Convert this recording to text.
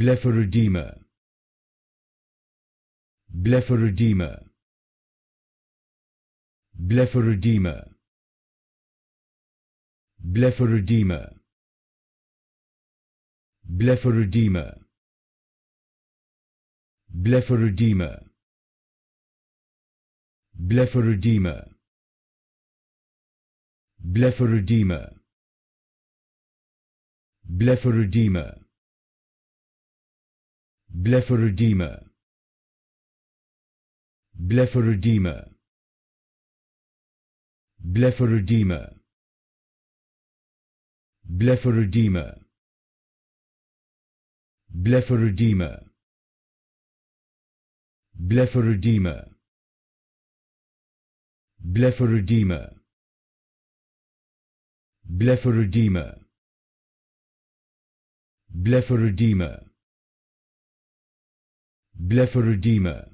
redeemer. Blepharoedema redeemer. Blepharoedema redeemer. Blepharoedema redeemer. Blepharoedema redeemer. Blepharoedema Blepharoedema Blepharoedema Blepharoedema Blepharoedema Blepharoedema Blepharoedema Blepharoedema Blepharoedema Bless Redeemer.